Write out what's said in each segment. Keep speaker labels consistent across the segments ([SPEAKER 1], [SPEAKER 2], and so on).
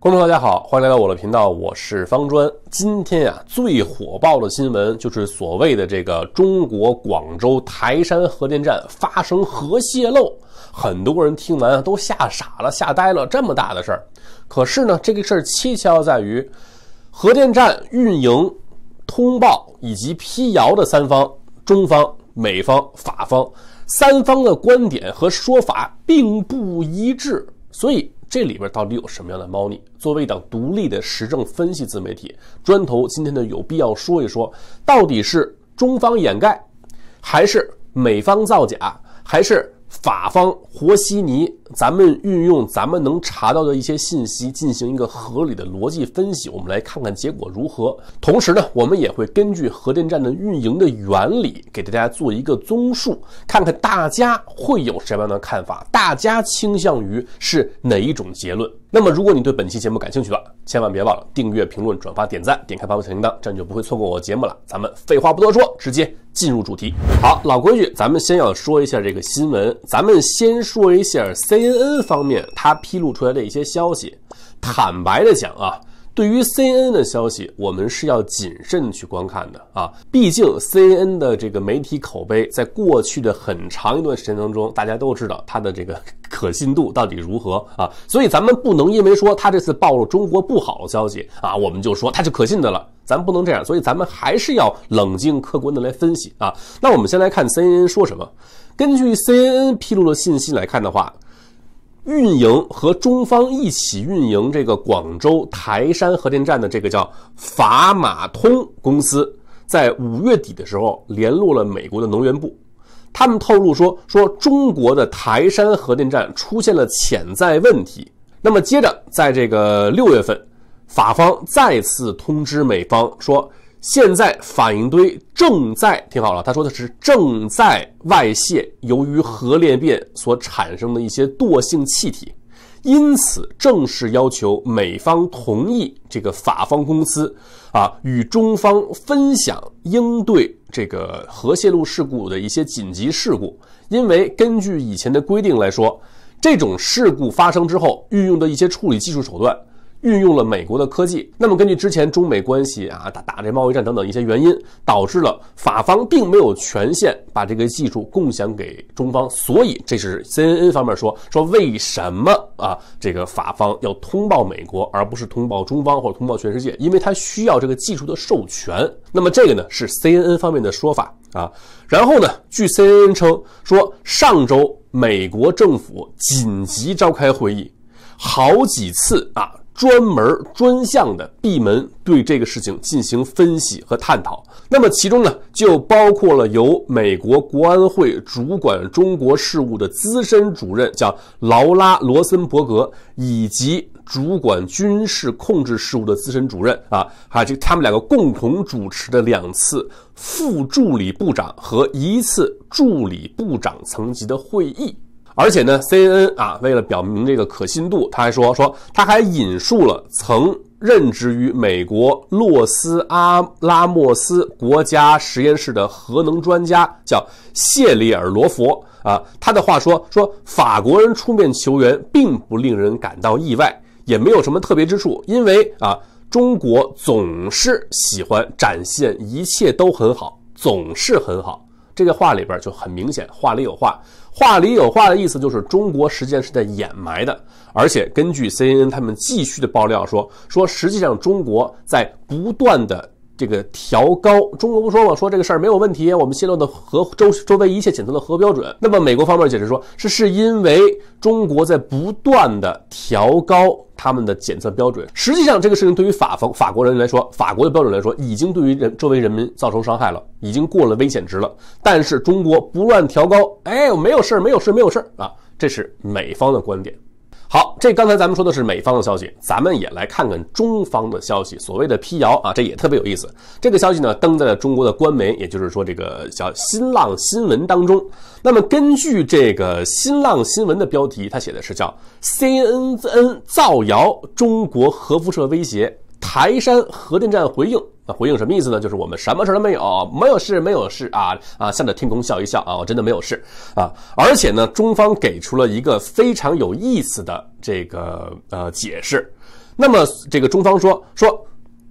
[SPEAKER 1] 观众大家好，欢迎来到我的频道，我是方砖。今天啊，最火爆的新闻就是所谓的这个中国广州台山核电站发生核泄漏，很多人听完都吓傻了，吓呆了。这么大的事儿，可是呢，这个事儿蹊跷在于核电站运营通报以及辟谣的三方中方、美方、法方三方的观点和说法并不一致，所以这里边到底有什么样的猫腻？作为一档独立的时政分析自媒体，砖头今天呢有必要说一说，到底是中方掩盖，还是美方造假，还是法方和稀泥？咱们运用咱们能查到的一些信息进行一个合理的逻辑分析，我们来看看结果如何。同时呢，我们也会根据核电站的运营的原理给大家做一个综述，看看大家会有什么样的看法，大家倾向于是哪一种结论。那么，如果你对本期节目感兴趣的，千万别忘了订阅、评论、转发、点赞，点开发布小铃铛，这样就不会错过我节目了。咱们废话不多说，直接进入主题。好，老规矩，咱们先要说一下这个新闻，咱们先说一下 C。C N N 方面，它披露出来的一些消息，坦白的讲啊，对于 C N N 的消息，我们是要谨慎去观看的啊。毕竟 C N N 的这个媒体口碑，在过去的很长一段时间当中，大家都知道它的这个 可信度到底如何啊。所以咱们不能因为说它这次暴露中国不好的消息啊，我们就说它就可信的了，咱不能这样。所以咱们还是要冷静客观的来分析啊。那我们先来看 C N N 说什么。根据 C N N 披露的信息来看的话。运营和中方一起运营这个广州台山核电站的这个叫法马通公司，在五月底的时候联络了美国的能源部，他们透露说说中国的台山核电站出现了潜在问题。那么接着在这个六月份，法方再次通知美方说。现在反应堆正在听好了，他说的是正在外泄，由于核裂变所产生的一些惰性气体，因此正式要求美方同意这个法方公司啊与中方分享应对这个核泄漏事故的一些紧急事故，因为根据以前的规定来说，这种事故发生之后运用的一些处理技术手段。运用了美国的科技，那么根据之前中美关系啊打打这贸易战等等一些原因，导致了法方并没有权限把这个技术共享给中方，所以这是 C N N 方面说说为什么啊这个法方要通报美国而不是通报中方或者通报全世界，因为他需要这个技术的授权。那么这个呢是 C N N 方面的说法啊。然后呢，据 C N N 称说，上周美国政府紧急召开会议，好几次啊。专门专项的闭门对这个事情进行分析和探讨。那么其中呢，就包括了由美国国安会主管中国事务的资深主任，叫劳拉·罗森伯格，以及主管军事控制事务的资深主任啊，还有就他们两个共同主持的两次副助理部长和一次助理部长层级的会议。而且呢，CNN 啊，为了表明这个可信度，他还说说他还引述了曾任职于美国洛斯阿拉莫斯国家实验室的核能专家，叫谢里尔罗佛啊，他的话说说法国人出面求援并不令人感到意外，也没有什么特别之处，因为啊，中国总是喜欢展现一切都很好，总是很好。这个话里边就很明显，话里有话。话里有话的意思就是中国实际上是在掩埋的，而且根据 CNN 他们继续的爆料说说，实际上中国在不断的这个调高。中国不说嘛，说这个事儿没有问题，我们泄露的核周周围一切检测的核标准。那么美国方面解释说，是是因为中国在不断的调高。他们的检测标准，实际上这个事情对于法方法国人来说，法国的标准来说，已经对于人周围人民造成伤害了，已经过了危险值了。但是中国不乱调高，哎，没有事儿，没有事儿，没有事儿啊，这是美方的观点。好，这刚才咱们说的是美方的消息，咱们也来看看中方的消息。所谓的辟谣啊，这也特别有意思。这个消息呢，登在了中国的官媒，也就是说这个叫新浪新闻当中。那么根据这个新浪新闻的标题，它写的是叫 CNN 造谣中国核辐射威胁台山核电站回应。回应什么意思呢？就是我们什么事都没有，没有事，没有事啊啊，向着天空笑一笑啊，我真的没有事啊。而且呢，中方给出了一个非常有意思的这个呃解释。那么这个中方说说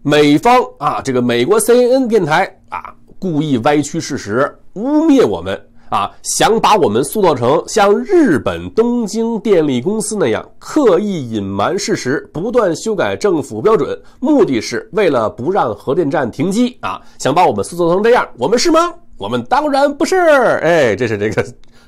[SPEAKER 1] 美方啊，这个美国 CNN 电台啊，故意歪曲事实，污蔑我们。啊，想把我们塑造成像日本东京电力公司那样刻意隐瞒事实、不断修改政府标准，目的是为了不让核电站停机啊！想把我们塑造成这样，我们是吗？我们当然不是。哎，这是这个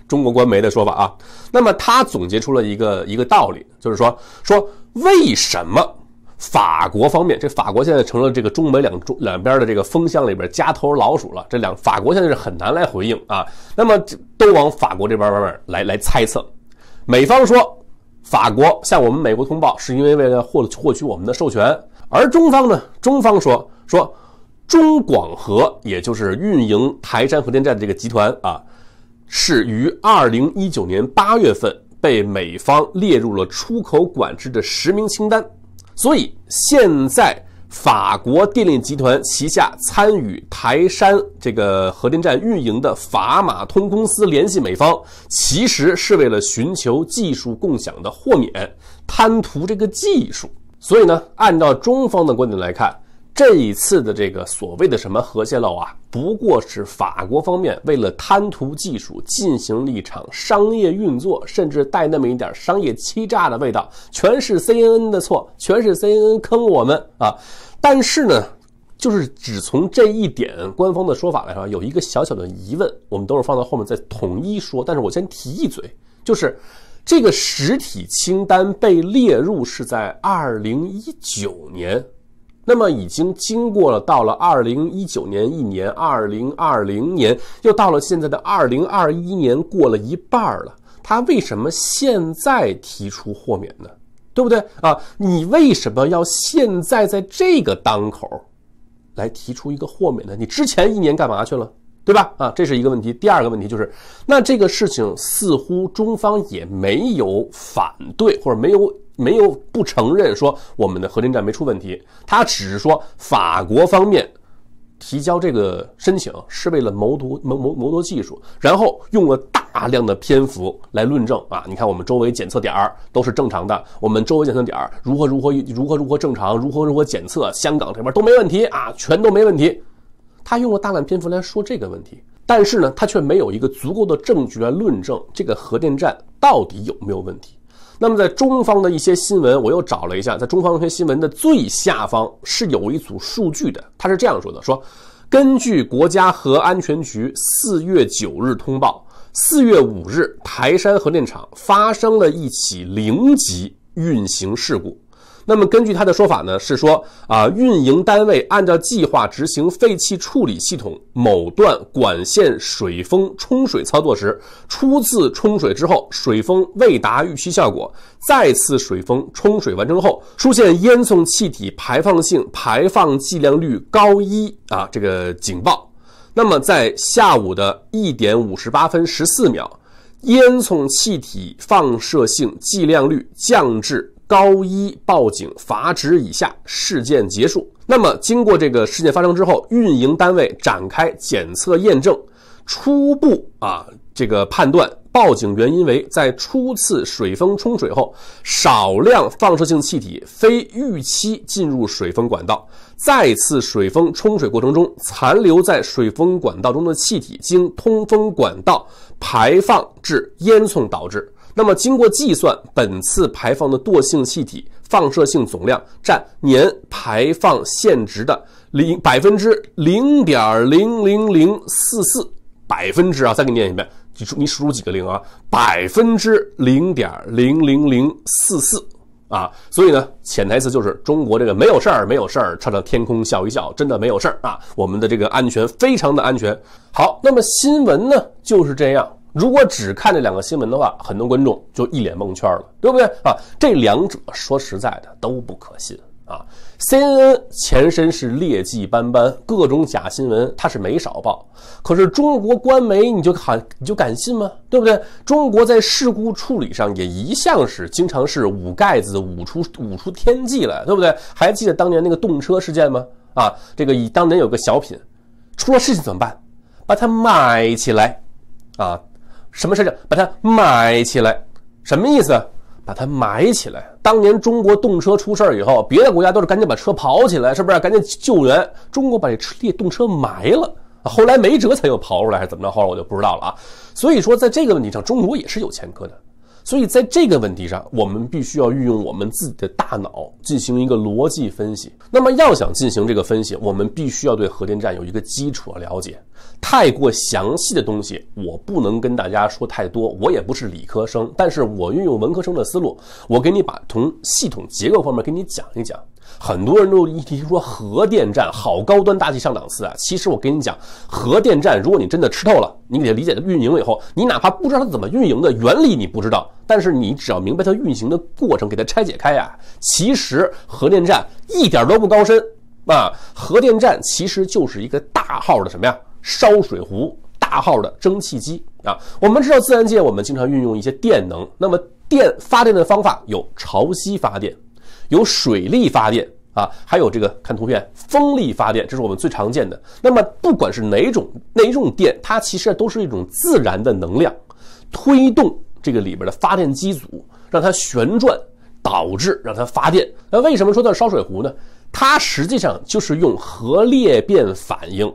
[SPEAKER 1] 中国官媒的说法啊。那么他总结出了一个一个道理，就是说说为什么。法国方面，这法国现在成了这个中美两中两边的这个风箱里边夹头老鼠了。这两法国现在是很难来回应啊。那么都往法国这边边来来猜测，美方说法国向我们美国通报是因为为了获获取我们的授权，而中方呢，中方说说中广核，也就是运营台山核电站的这个集团啊，是于二零一九年八月份被美方列入了出口管制的实名清单。所以，现在法国电力集团旗下参与台山这个核电站运营的法马通公司联系美方，其实是为了寻求技术共享的豁免，贪图这个技术。所以呢，按照中方的观点来看。这一次的这个所谓的什么核泄漏啊，不过是法国方面为了贪图技术进行了一场商业运作，甚至带那么一点商业欺诈的味道，全是 CNN 的错，全是 CNN 坑我们啊！但是呢，就是只从这一点官方的说法来说，有一个小小的疑问，我们等会放到后面再统一说。但是我先提一嘴，就是这个实体清单被列入是在二零一九年。那么已经经过了，到了二零一九年一年，二零二零年又到了现在的二零二一年，过了一半了。他为什么现在提出豁免呢？对不对啊？你为什么要现在在这个当口来提出一个豁免呢？你之前一年干嘛去了？对吧？啊，这是一个问题。第二个问题就是，那这个事情似乎中方也没有反对或者没有。没有不承认说我们的核电站没出问题，他只是说法国方面提交这个申请是为了谋夺谋谋谋夺技术，然后用了大量的篇幅来论证啊。你看我们周围检测点儿都是正常的，我们周围检测点儿如何如何如何如何正常，如何如何检测，香港这边都没问题啊，全都没问题。他用了大量篇幅来说这个问题，但是呢，他却没有一个足够的证据来论证这个核电站到底有没有问题。那么，在中方的一些新闻，我又找了一下，在中方一些新闻的最下方是有一组数据的，它是这样说的：说，根据国家核安全局四月九日通报，四月五日台山核电厂发生了一起零级运行事故。那么根据他的说法呢，是说啊，运营单位按照计划执行废气处理系统某段管线水封冲水操作时，初次冲水之后，水封未达预期效果，再次水封冲水完成后，出现烟囱气体排放性排放剂量率高一啊这个警报。那么在下午的一点五十八分十四秒，烟囱气体放射性剂量率降至。高一报警阀值以下事件结束。那么，经过这个事件发生之后，运营单位展开检测验证，初步啊这个判断报警原因为在初次水封冲水后，少量放射性气体非预期进入水封管道；再次水封冲水过程中，残留在水封管道中的气体经通风管道排放至烟囱导致。那么，经过计算，本次排放的惰性气体放射性总量占年排放限值的零百分之零点零零零四四百分之啊！再给你念一遍，你数你数几个零啊？百分之零点零零零四四啊！所以呢，潜台词就是中国这个没有事儿，没有事儿，朝着天空笑一笑，真的没有事儿啊！我们的这个安全非常的安全。好，那么新闻呢就是这样。如果只看这两个新闻的话，很多观众就一脸蒙圈了，对不对啊？这两者说实在的都不可信啊。CNN 前身是劣迹斑斑，各种假新闻它是没少报。可是中国官媒，你就喊你就敢信吗？对不对？中国在事故处理上也一向是经常是捂盖子、捂出捂出天际来，对不对？还记得当年那个动车事件吗？啊，这个以当年有个小品，出了事情怎么办？把它买起来，啊。什么事情？把它埋起来，什么意思？把它埋起来。当年中国动车出事儿以后，别的国家都是赶紧把车跑起来，是不是？赶紧救援。中国把这列动车埋了，后来没辙才又刨出来，还是怎么着？后来我就不知道了啊。所以说，在这个问题上，中国也是有前科的。所以，在这个问题上，我们必须要运用我们自己的大脑进行一个逻辑分析。那么，要想进行这个分析，我们必须要对核电站有一个基础的了解。太过详细的东西，我不能跟大家说太多，我也不是理科生，但是我运用文科生的思路，我给你把从系统结构方面给你讲一讲。很多人都一提说核电站，好高端大气上档次啊！其实我跟你讲，核电站，如果你真的吃透了，你给它理解、的运营了以后，你哪怕不知道它怎么运营的原理，你不知道，但是你只要明白它运行的过程，给它拆解开啊，其实核电站一点都不高深啊！核电站其实就是一个大号的什么呀？烧水壶、大号的蒸汽机啊！我们知道自然界，我们经常运用一些电能，那么电发电的方法有潮汐发电。有水力发电啊，还有这个看图片，风力发电，这是我们最常见的。那么，不管是哪种哪种电，它其实都是一种自然的能量，推动这个里边的发电机组，让它旋转，导致让它发电。那为什么说到烧水壶呢？它实际上就是用核裂变反应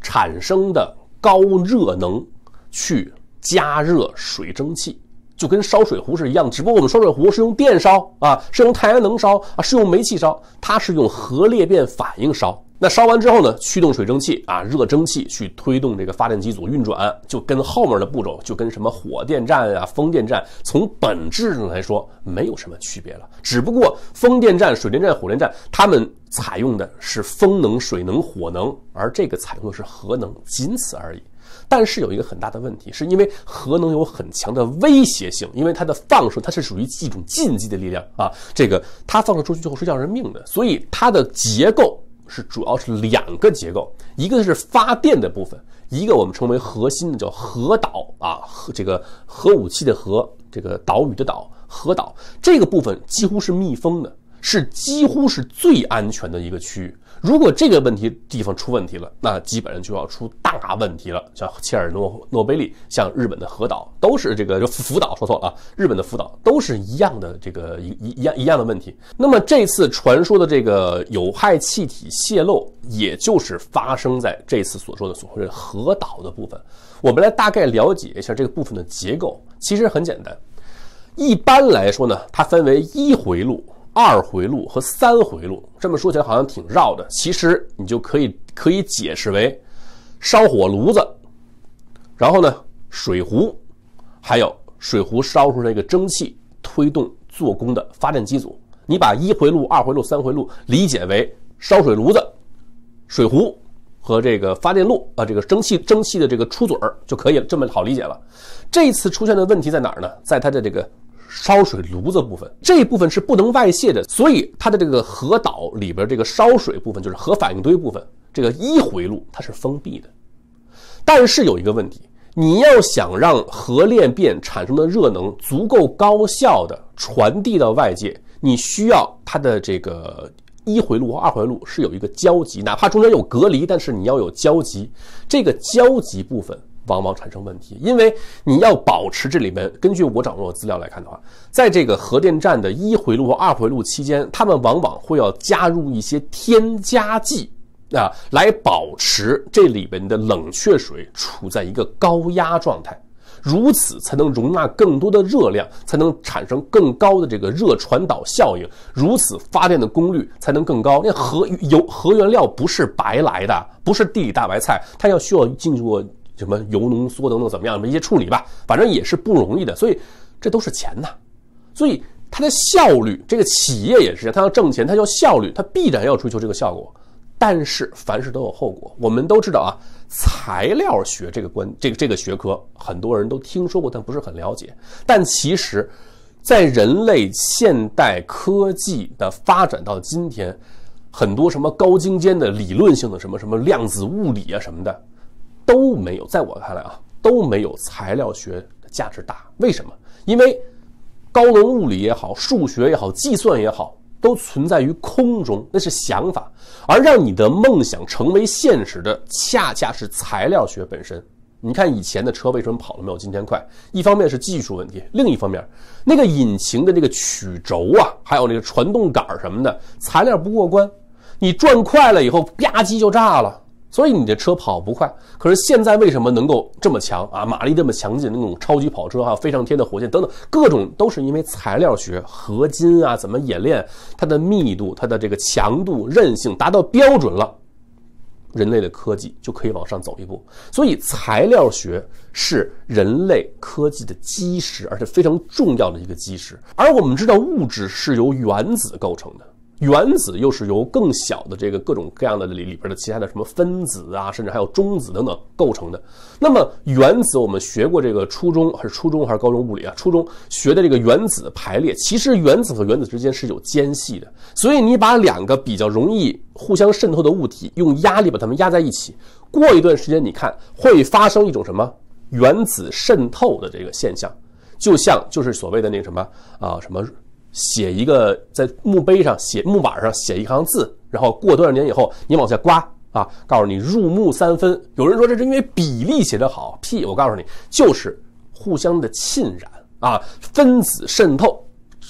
[SPEAKER 1] 产生的高热能去加热水蒸气。就跟烧水壶是一样，只不过我们烧水壶是用电烧啊，是用太阳能烧啊，是用煤气烧，它是用核裂变反应烧。那烧完之后呢，驱动水蒸气啊，热蒸汽去推动这个发电机组运转，就跟后面的步骤就跟什么火电站啊、风电站，从本质上来说没有什么区别了。只不过风电站、水电站、火电站，他们采用的是风能、水能、火能，而这个采用的是核能，仅此而已。但是有一个很大的问题，是因为核能有很强的威胁性，因为它的放射，它是属于一种禁忌的力量啊。这个它放射出去最后是要人命的，所以它的结构是主要是两个结构，一个是发电的部分，一个我们称为核心的叫核岛啊，核这个核武器的核，这个岛屿的岛，核岛这个部分几乎是密封的，是几乎是最安全的一个区域。如果这个问题地方出问题了，那基本上就要出大问题了。像切尔诺诺贝利，像日本的核岛，都是这个福岛，说错了啊，日本的福岛都是一样的这个一一样一样的问题。那么这次传说的这个有害气体泄漏，也就是发生在这次所说的所谓的核岛的部分。我们来大概了解一下这个部分的结构，其实很简单。一般来说呢，它分为一回路。二回路和三回路，这么说起来好像挺绕的。其实你就可以可以解释为烧火炉子，然后呢水壶，还有水壶烧出这个蒸汽推动做功的发电机组。你把一回路、二回路、三回路理解为烧水炉子、水壶和这个发电路，啊，这个蒸汽蒸汽的这个出嘴儿就可以了，这么好理解了。这次出现的问题在哪儿呢？在它的这个。烧水炉子部分这一部分是不能外泄的，所以它的这个核岛里边这个烧水部分就是核反应堆部分，这个一回路它是封闭的。但是有一个问题，你要想让核链变产生的热能足够高效的传递到外界，你需要它的这个一回路和二回路是有一个交集，哪怕中间有隔离，但是你要有交集，这个交集部分。往往产生问题，因为你要保持这里面，根据我掌握的资料来看的话，在这个核电站的一回路和二回路期间，他们往往会要加入一些添加剂，啊，来保持这里面的冷却水处在一个高压状态，如此才能容纳更多的热量，才能产生更高的这个热传导效应，如此发电的功率才能更高。那核油核原料不是白来的，不是地里大白菜，它要需要经过。什么油浓缩等等怎么样？一些处理吧，反正也是不容易的，所以这都是钱呐。所以它的效率，这个企业也是，它要挣钱，它要效率，它必然要追求这个效果。但是凡事都有后果，我们都知道啊。材料学这个关，这个这个学科，很多人都听说过，但不是很了解。但其实，在人类现代科技的发展到今天，很多什么高精尖的理论性的什么什么量子物理啊什么的。都没有，在我看来啊，都没有材料学的价值大。为什么？因为高能物理也好，数学也好，计算也好，都存在于空中，那是想法。而让你的梦想成为现实的，恰恰是材料学本身。你看以前的车为什么跑的没有今天快？一方面是技术问题，另一方面，那个引擎的这个曲轴啊，还有那个传动杆儿什么的材料不过关，你转快了以后吧唧就炸了。所以你的车跑不快，可是现在为什么能够这么强啊？马力这么强劲的那种超级跑车，还有飞上天的火箭等等，各种都是因为材料学、合金啊，怎么冶炼它的密度、它的这个强度、韧性达到标准了，人类的科技就可以往上走一步。所以材料学是人类科技的基石，而且非常重要的一个基石。而我们知道，物质是由原子构成的。原子又是由更小的这个各种各样的里里边的其他的什么分子啊，甚至还有中子等等构成的。那么原子，我们学过这个初中还是初中还是高中物理啊？初中学的这个原子排列，其实原子和原子之间是有间隙的。所以你把两个比较容易互相渗透的物体，用压力把它们压在一起，过一段时间，你看会发生一种什么原子渗透的这个现象？就像就是所谓的那个什么啊什么。写一个在墓碑上写木板上写一行字，然后过多少年以后你往下刮啊，告诉你入木三分。有人说这是因为比例写得好，屁！我告诉你就是互相的浸染啊，分子渗透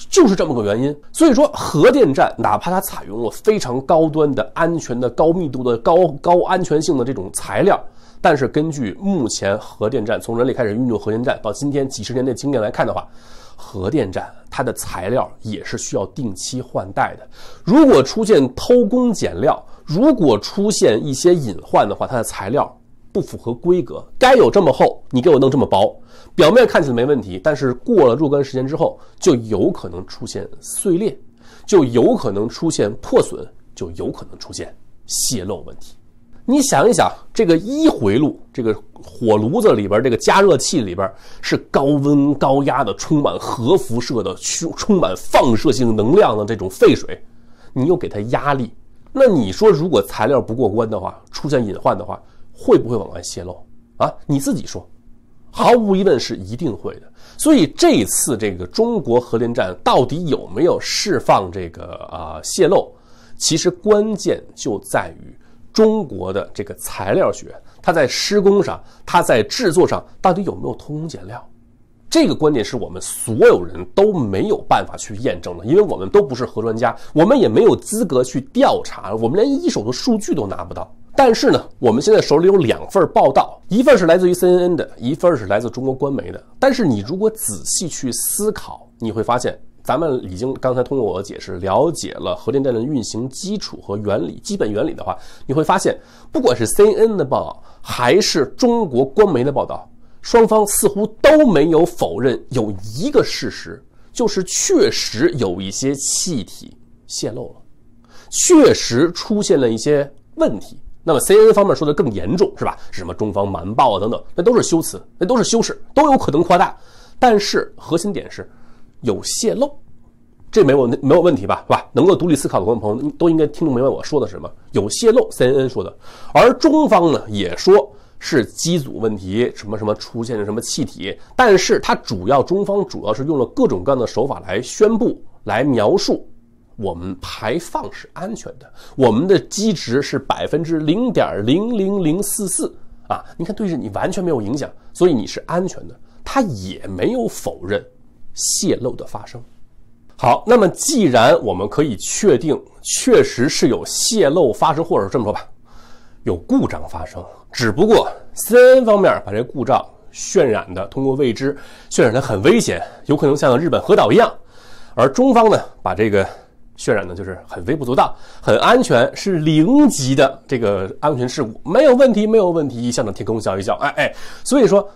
[SPEAKER 1] 就是这么个原因。所以说核电站哪怕它采用了非常高端的安全的高密度的高高安全性的这种材料，但是根据目前核电站从人类开始运作核电站到今天几十年的经验来看的话。核电站它的材料也是需要定期换代的。如果出现偷工减料，如果出现一些隐患的话，它的材料不符合规格，该有这么厚，你给我弄这么薄，表面看起来没问题，但是过了若干时间之后，就有可能出现碎裂，就有可能出现破损，就有可能出现泄漏问题。你想一想，这个一回路，这个火炉子里边，这个加热器里边是高温高压的，充满核辐射的，充充满放射性能量的这种废水，你又给它压力，那你说如果材料不过关的话，出现隐患的话，会不会往外泄漏啊？你自己说，毫无疑问是一定会的。所以这次这个中国核电站到底有没有释放这个啊泄漏，其实关键就在于。中国的这个材料学，它在施工上，它在制作上，到底有没有偷工减料？这个观点是我们所有人都没有办法去验证的，因为我们都不是核专家，我们也没有资格去调查，我们连一手的数据都拿不到。但是呢，我们现在手里有两份报道，一份是来自于 CNN 的，一份是来自中国官媒的。但是你如果仔细去思考，你会发现。咱们已经刚才通过我的解释了解了核电站的运行基础和原理，基本原理的话，你会发现，不管是 C N 的报，道还是中国官媒的报道，双方似乎都没有否认有一个事实，就是确实有一些气体泄漏了，确实出现了一些问题。那么 C N 方面说的更严重，是吧？什么中方瞒报啊，等等，那都是修辞，那都是修饰，都有可能夸大。但是核心点是。有泄漏，这没有没有问题吧？是吧？能够独立思考的观众朋友都应该听明白我说的什么？有泄漏，CNN 说的，而中方呢也说是机组问题，什么什么出现了什么气体，但是它主要中方主要是用了各种各样的手法来宣布、来描述我们排放是安全的，我们的机值是百分之零点零零零四四啊，你看对着你完全没有影响，所以你是安全的。他也没有否认。泄漏的发生，好，那么既然我们可以确定，确实是有泄漏发生，或者说这么说吧，有故障发生，只不过 CNN 方面把这故障渲染的通过未知渲染的很危险，有可能像日本核岛一样，而中方呢把这个渲染的就是很微不足道，很安全，是零级的这个安全事故，没有问题，没有问题，向着天空笑一笑，哎哎，所以说。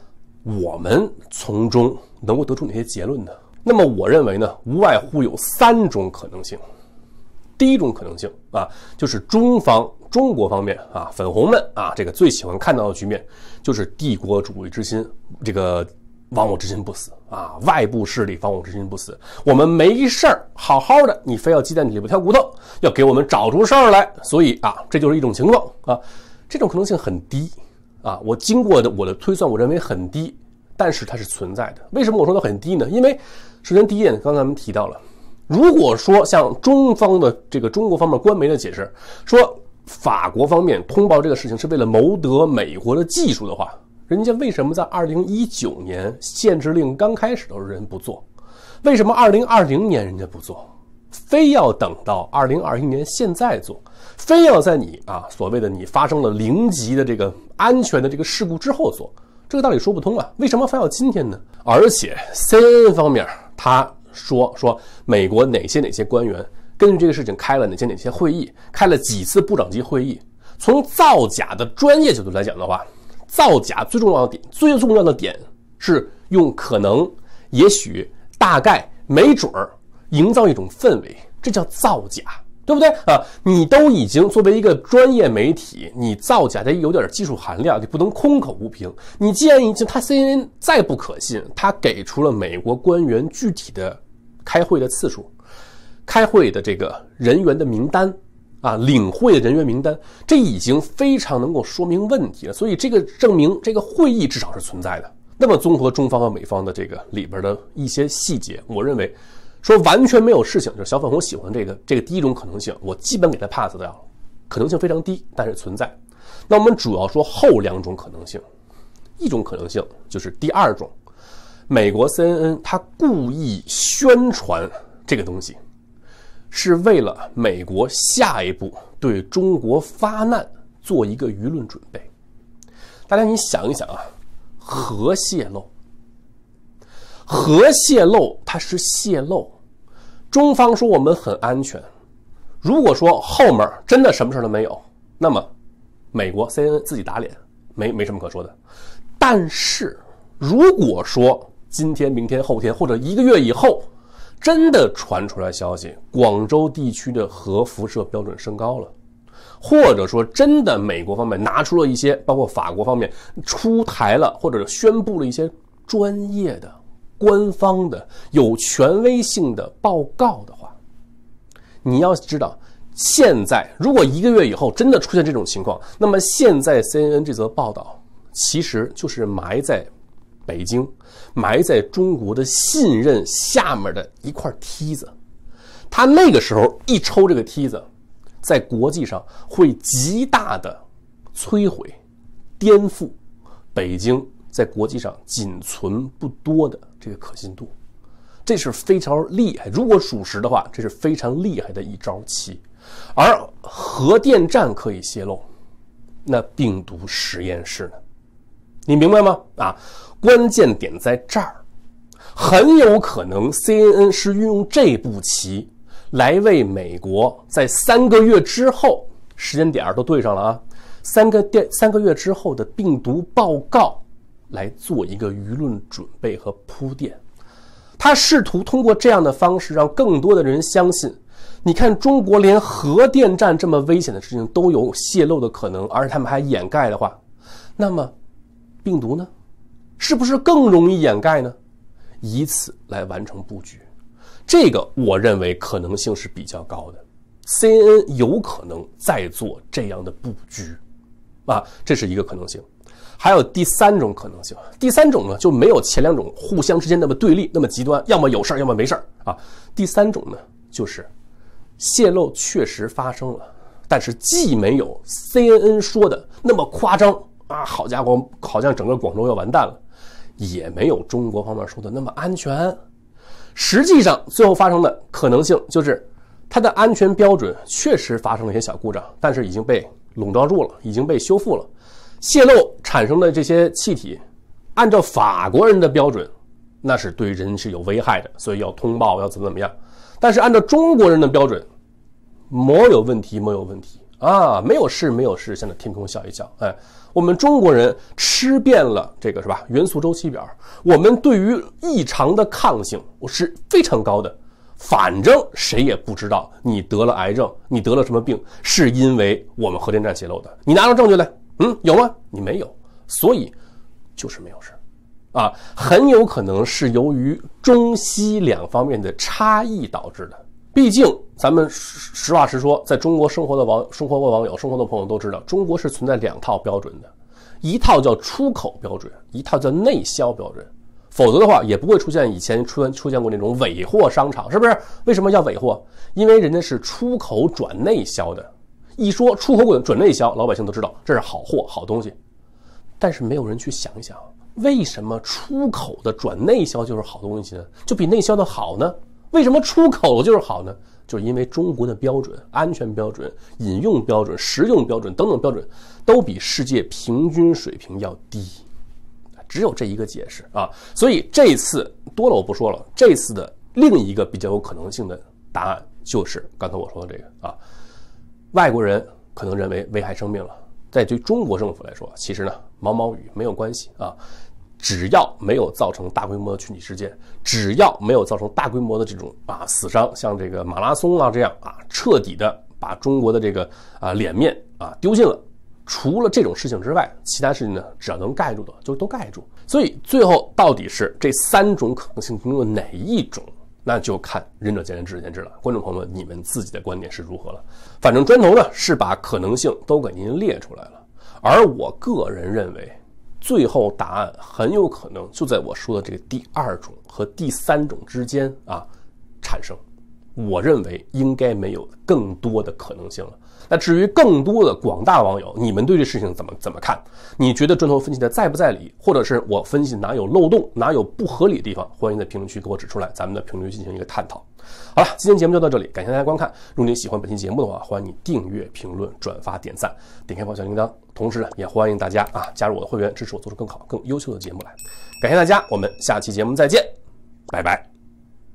[SPEAKER 1] 我们从中能够得出哪些结论呢？那么我认为呢，无外乎有三种可能性。第一种可能性啊，就是中方、中国方面啊，粉红们啊，这个最喜欢看到的局面就是帝国主义之心，这个亡我之心不死啊，外部势力防我之心不死，我们没事儿好好的，你非要鸡蛋里边挑骨头，要给我们找出事儿来，所以啊，这就是一种情况啊，这种可能性很低。啊，我经过的我的推算，我认为很低，但是它是存在的。为什么我说它很低呢？因为首先第一点，刚才我们提到了，如果说像中方的这个中国方面官媒的解释，说法国方面通报这个事情是为了谋得美国的技术的话，人家为什么在二零一九年限制令刚开始的时候人不做？为什么二零二零年人家不做，非要等到二零二一年现在做？非要在你啊所谓的你发生了零级的这个安全的这个事故之后做，这个道理说不通啊！为什么非要今天呢？而且 CNN 方面他说说美国哪些哪些官员根据这个事情开了哪些哪些会议，开了几次部长级会议。从造假的专业角度来讲的话，造假最重要的点最重要的点是用可能、也许、大概、没准儿营造一种氛围，这叫造假。对不对啊？你都已经作为一个专业媒体，你造假得有点技术含量，你不能空口无凭。你既然已经他 CNN 再不可信，他给出了美国官员具体的开会的次数，开会的这个人员的名单啊，领会的人员名单，这已经非常能够说明问题了。所以这个证明这个会议至少是存在的。那么综合中方和美方的这个里边的一些细节，我认为。说完全没有事情，就是小粉红喜欢这个，这个第一种可能性我基本给他 pass 掉了，可能性非常低，但是存在。那我们主要说后两种可能性，一种可能性就是第二种，美国 CNN 他故意宣传这个东西，是为了美国下一步对中国发难做一个舆论准备。大家你想一想啊，核泄漏，核泄漏它是泄漏，中方说我们很安全。如果说后面真的什么事都没有，那么美国 CNN 自己打脸，没没什么可说的。但是如果说今天、明天、后天或者一个月以后，真的传出来消息，广州地区的核辐射标准升高了，或者说真的美国方面拿出了一些，包括法国方面出台了或者宣布了一些专业的。官方的有权威性的报告的话，你要知道，现在如果一个月以后真的出现这种情况，那么现在 C N N 这则报道其实就是埋在北京、埋在中国的信任下面的一块梯子。他那个时候一抽这个梯子，在国际上会极大的摧毁、颠覆北京在国际上仅存不多的。这个可信度，这是非常厉害。如果属实的话，这是非常厉害的一招棋。而核电站可以泄露，那病毒实验室呢？你明白吗？啊，关键点在这儿，很有可能 CNN 是运用这步棋来为美国在三个月之后时间点儿都对上了啊，三个电三个月之后的病毒报告。来做一个舆论准备和铺垫，他试图通过这样的方式让更多的人相信。你看，中国连核电站这么危险的事情都有泄露的可能，而且他们还掩盖的话，那么病毒呢，是不是更容易掩盖呢？以此来完成布局，这个我认为可能性是比较高的。CNN 有可能在做这样的布局，啊，这是一个可能性。还有第三种可能性，第三种呢就没有前两种互相之间那么对立、那么极端，要么有事儿，要么没事儿啊。第三种呢就是泄露确实发生了，但是既没有 CNN 说的那么夸张啊，好家伙，好像整个广州要完蛋了，也没有中国方面说的那么安全。实际上，最后发生的可能性就是它的安全标准确实发生了一些小故障，但是已经被笼罩住了，已经被修复了。泄漏产生的这些气体，按照法国人的标准，那是对人是有危害的，所以要通报，要怎么怎么样。但是按照中国人的标准，没有问题，没有问题啊，没有事，没有事。向着天空笑一笑，哎，我们中国人吃遍了这个是吧？元素周期表，我们对于异常的抗性是非常高的。反正谁也不知道你得了癌症，你得了什么病，是因为我们核电站泄漏的。你拿出证据来。嗯，有吗？你没有，所以就是没有事儿，啊，很有可能是由于中西两方面的差异导致的。毕竟咱们实实话实说，在中国生活的网、生活过网友、生活的朋友都知道，中国是存在两套标准的，一套叫出口标准，一套叫内销标准。否则的话，也不会出现以前出出现过那种尾货商场，是不是？为什么要尾货？因为人家是出口转内销的。一说出口滚转内销，老百姓都知道这是好货、好东西，但是没有人去想一想，为什么出口的转内销就是好东西呢？就比内销的好呢？为什么出口就是好呢？就是因为中国的标准、安全标准、饮用标准、食用标准等等标准，都比世界平均水平要低，只有这一个解释啊。所以这次多了我不说了，这次的另一个比较有可能性的答案就是刚才我说的这个啊。外国人可能认为危害生命了，在对中国政府来说，其实呢毛毛雨没有关系啊，只要没有造成大规模群体事件，只要没有造成大规模的这种啊死伤，像这个马拉松啊这样啊彻底的把中国的这个啊脸面啊丢尽了，除了这种事情之外，其他事情呢只要能盖住的就都盖住。所以最后到底是这三种可能性中的哪一种？那就看仁者见仁，智者见智了。观众朋友们，你们自己的观点是如何了？反正砖头呢，是把可能性都给您列出来了。而我个人认为，最后答案很有可能就在我说的这个第二种和第三种之间啊产生。我认为应该没有更多的可能性了。那至于更多的广大网友，你们对这事情怎么怎么看？你觉得砖头分析的在不在理，或者是我分析哪有漏洞，哪有不合理的地方？欢迎在评论区给我指出来，咱们的评论区进行一个探讨。好了，今天节目就到这里，感谢大家观看。如果您喜欢本期节目的话，欢迎你订阅、评论、转发、点赞，点开小铃铛。同时呢，也欢迎大家啊加入我的会员，支持我做出更好、更优秀的节目来。感谢大家，我们下期节目再见，拜拜。